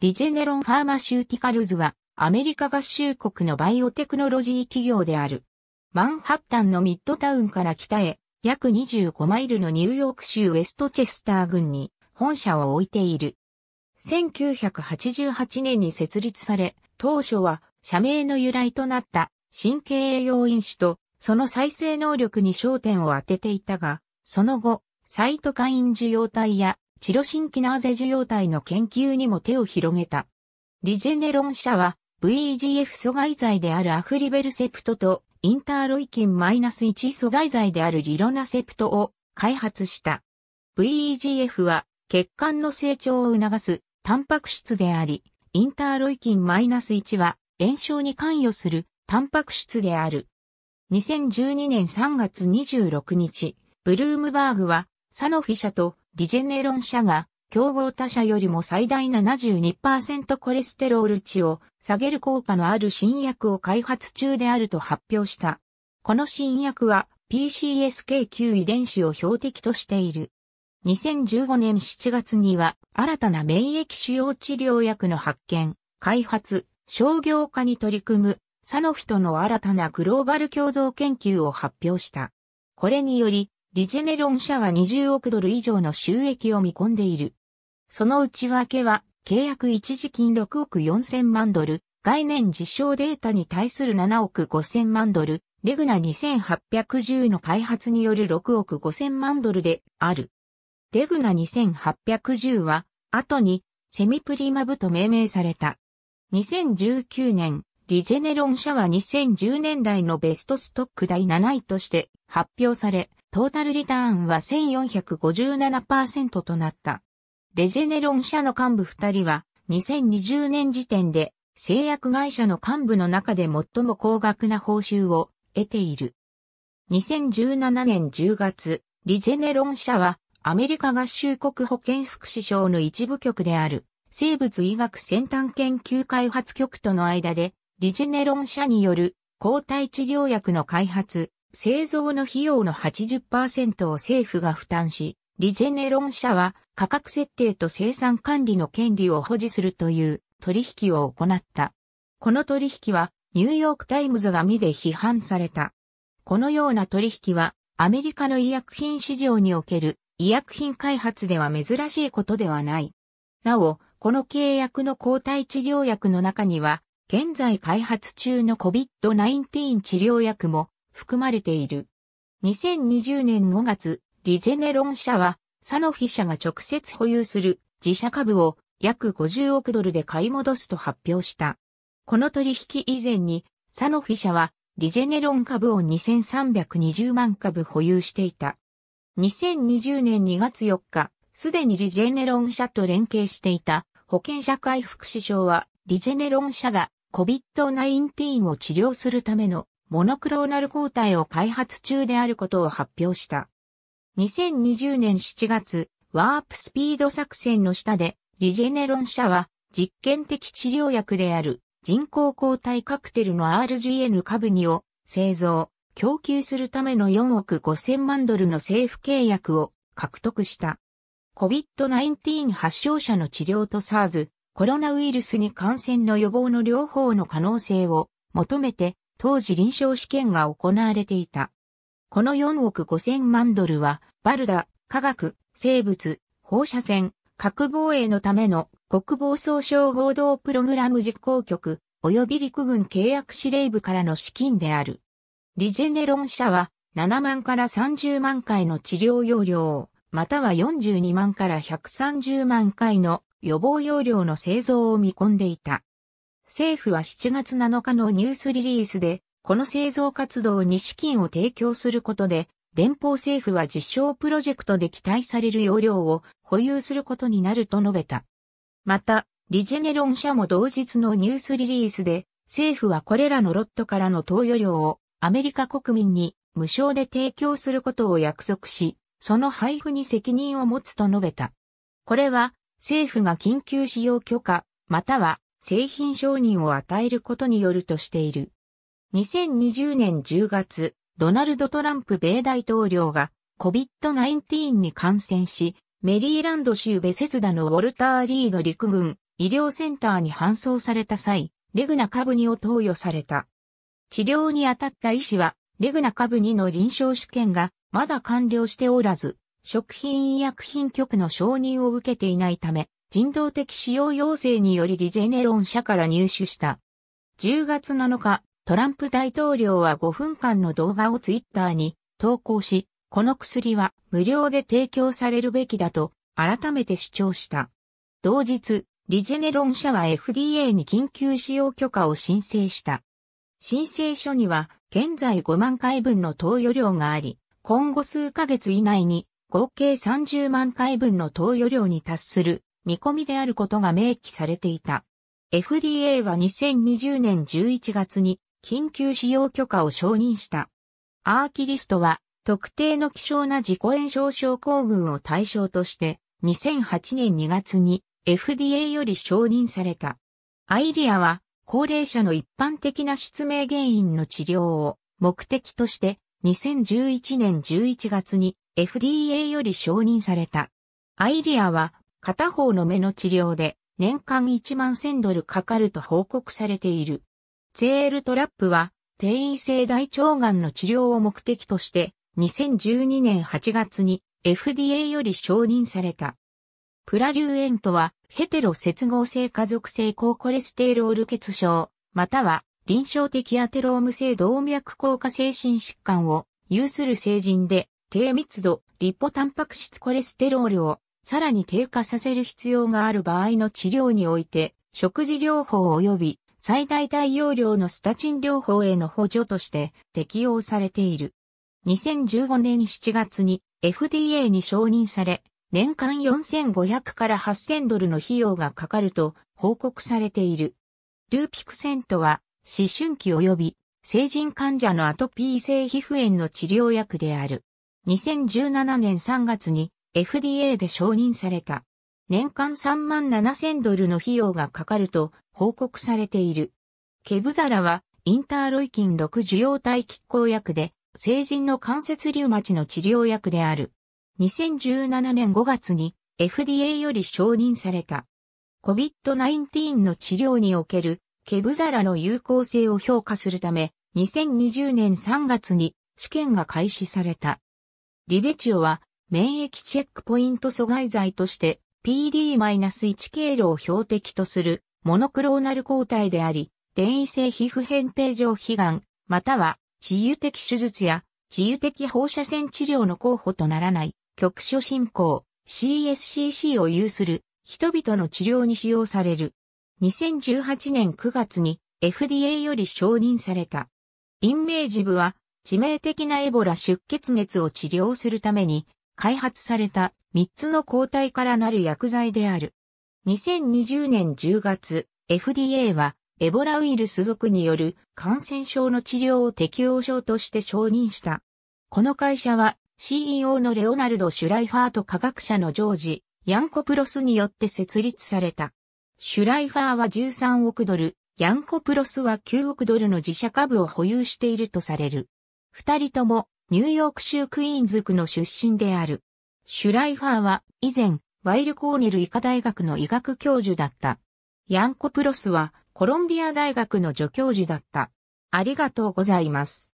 リジェネロン・ファーマシューティカルズは、アメリカ合衆国のバイオテクノロジー企業である。マンハッタンのミッドタウンから北へ、約25マイルのニューヨーク州ウェストチェスター郡に本社を置いている。1988年に設立され、当初は社名の由来となった神経栄養因子とその再生能力に焦点を当てていたが、その後、サイトカイン受容体やチロシンキナーゼ受容体の研究にも手を広げた。リジェネロン社は VEGF 阻害剤であるアフリベルセプトとインターロイキン -1 阻害剤であるリロナセプトを開発した。VEGF は血管の成長を促すタンパク質であり、インターロイキン -1 は炎症に関与するタンパク質である。2012年3月26日、ブルームバーグはサノフィ社とリジェネロン社が、競合他社よりも最大72%コレステロール値を下げる効果のある新薬を開発中であると発表した。この新薬は PCSK9 遺伝子を標的としている。2015年7月には新たな免疫腫瘍治療薬の発見、開発、商業化に取り組むサノフィとの新たなグローバル共同研究を発表した。これによりリジェネロン社は20億ドル以上の収益を見込んでいる。その内訳は、契約一時金6億4000万ドル、概念実証データに対する7億5000万ドル、レグナ2810の開発による6億5000万ドルである。レグナ2810は、後に、セミプリマブと命名された。2019年、リジェネロン社は2010年代のベストストック第7位として発表され、トータルリターンは1457%となった。レジェネロン社の幹部2人は、2020年時点で、製薬会社の幹部の中で最も高額な報酬を得ている。2017年10月、リジェネロン社は、アメリカ合衆国保健福祉省の一部局である、生物医学先端研究開発局との間で、リジェネロン社による抗体治療薬の開発、製造の費用の80%を政府が負担し、リジェネロン社は価格設定と生産管理の権利を保持するという取引を行った。この取引はニューヨークタイムズが見で批判された。このような取引はアメリカの医薬品市場における医薬品開発では珍しいことではない。なお、この契約の抗体治療薬の中には、現在開発中の COVID-19 治療薬も含まれている。2020年5月、リジェネロン社は、サノフィ社が直接保有する自社株を約50億ドルで買い戻すと発表した。この取引以前に、サノフィ社は、リジェネロン株を2320万株保有していた。2020年2月4日、すでにリジェネロン社と連携していた保健社会福祉省は、リジェネロン社が COVID-19 を治療するためのモノクローナル抗体を開発中であることを発表した。2020年7月、ワープスピード作戦の下で、リジェネロン社は、実験的治療薬である人工抗体カクテルの RGN 株にを製造、供給するための4億5000万ドルの政府契約を獲得した。COVID-19 発症者の治療と SARS、コロナウイルスに感染の予防の両方の可能性を求めて当時臨床試験が行われていた。この4億5千万ドルは、バルダ、科学、生物、放射線、核防衛のための国防総省合同プログラム実行局、及び陸軍契約司令部からの資金である。リジェネロン社は、7万から30万回の治療容量、または42万から130万回の予防容量の製造を見込んでいた。政府は7月7日のニュースリリースで、この製造活動に資金を提供することで、連邦政府は実証プロジェクトで期待される容量を保有することになると述べた。また、リジェネロン社も同日のニュースリリースで、政府はこれらのロットからの投与量をアメリカ国民に無償で提供することを約束し、その配布に責任を持つと述べた。これは、政府が緊急使用許可、または製品承認を与えることによるとしている。2020年10月、ドナルド・トランプ米大統領が COVID-19 に感染し、メリーランド州ベセスダのウォルター・リード陸軍医療センターに搬送された際、レグナ株2を投与された。治療に当たった医師は、レグナ株2の臨床試験がまだ完了しておらず、食品医薬品局の承認を受けていないため、人道的使用要請によりリジェネロン社から入手した。10月7日、トランプ大統領は5分間の動画をツイッターに投稿し、この薬は無料で提供されるべきだと改めて主張した。同日、リジェネロン社は FDA に緊急使用許可を申請した。申請書には現在5万回分の投与量があり、今後数ヶ月以内に合計30万回分の投与量に達する見込みであることが明記されていた。FDA は2020年11月に緊急使用許可を承認した。アーキリストは特定の希少な自己炎症症候群を対象として2008年2月に FDA より承認された。アイリアは高齢者の一般的な失明原因の治療を目的として2011年11月に FDA より承認された。アイリアは片方の目の治療で年間1万1000ドルかかると報告されている。ゼールトラップは、転移性大腸がんの治療を目的として、2012年8月に FDA より承認された。プラリューエントは、ヘテロ接合性家族性高コレステロール血症、または臨床的アテローム性動脈硬化精神疾患を有する成人で、低密度、リポタンパク質コレステロールをさらに低下させる必要がある場合の治療において、食事療法及び最大対容量のスタチン療法への補助として適用されている。2015年7月に FDA に承認され、年間4500から8000ドルの費用がかかると報告されている。ルーピクセントは思春期及び成人患者のアトピー性皮膚炎の治療薬である。2017年3月に FDA で承認された。年間3万7千ドルの費用がかかると報告されている。ケブザラはインターロイキン6受容体拮抗薬で成人の関節リウマチの治療薬である。2017年5月に FDA より承認された。COVID-19 の治療におけるケブザラの有効性を評価するため2020年3月に試験が開始された。リベチオは免疫チェックポイント阻害剤として PD-1 経路を標的とするモノクローナル抗体であり、転移性皮膚扁平上皮がん、または治癒的手術や治癒的放射線治療の候補とならない局所進行 CSCC を有する人々の治療に使用される。2018年9月に FDA より承認された。インメージ部は致命的なエボラ出血熱を治療するために開発された3つの抗体からなる薬剤である。2020年10月、FDA はエボラウイルス属による感染症の治療を適用症として承認した。この会社は CEO のレオナルド・シュライファーと科学者のジョージ、ヤンコプロスによって設立された。シュライファーは13億ドル、ヤンコプロスは9億ドルの自社株を保有しているとされる。二人ともニューヨーク州クイーンズ区の出身である。シュライファーは以前、ワイルコーネル医科大学の医学教授だった。ヤンコプロスはコロンビア大学の助教授だった。ありがとうございます。